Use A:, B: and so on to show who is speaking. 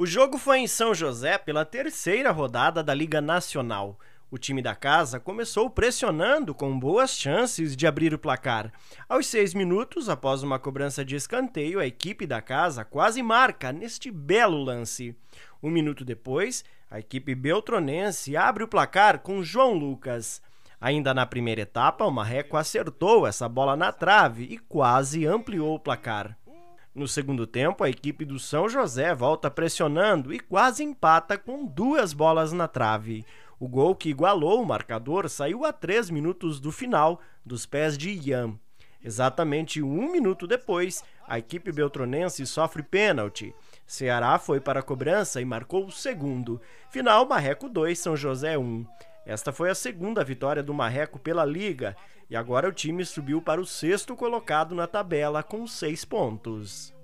A: O jogo foi em São José pela terceira rodada da Liga Nacional. O time da casa começou pressionando com boas chances de abrir o placar. Aos seis minutos, após uma cobrança de escanteio, a equipe da casa quase marca neste belo lance. Um minuto depois, a equipe beltronense abre o placar com João Lucas. Ainda na primeira etapa, o Marreco acertou essa bola na trave e quase ampliou o placar. No segundo tempo, a equipe do São José volta pressionando e quase empata com duas bolas na trave. O gol que igualou o marcador saiu a três minutos do final, dos pés de Ian. Exatamente um minuto depois, a equipe beltronense sofre pênalti. Ceará foi para a cobrança e marcou o segundo. Final Marreco 2, São José 1. Esta foi a segunda vitória do Marreco pela Liga e agora o time subiu para o sexto colocado na tabela com seis pontos.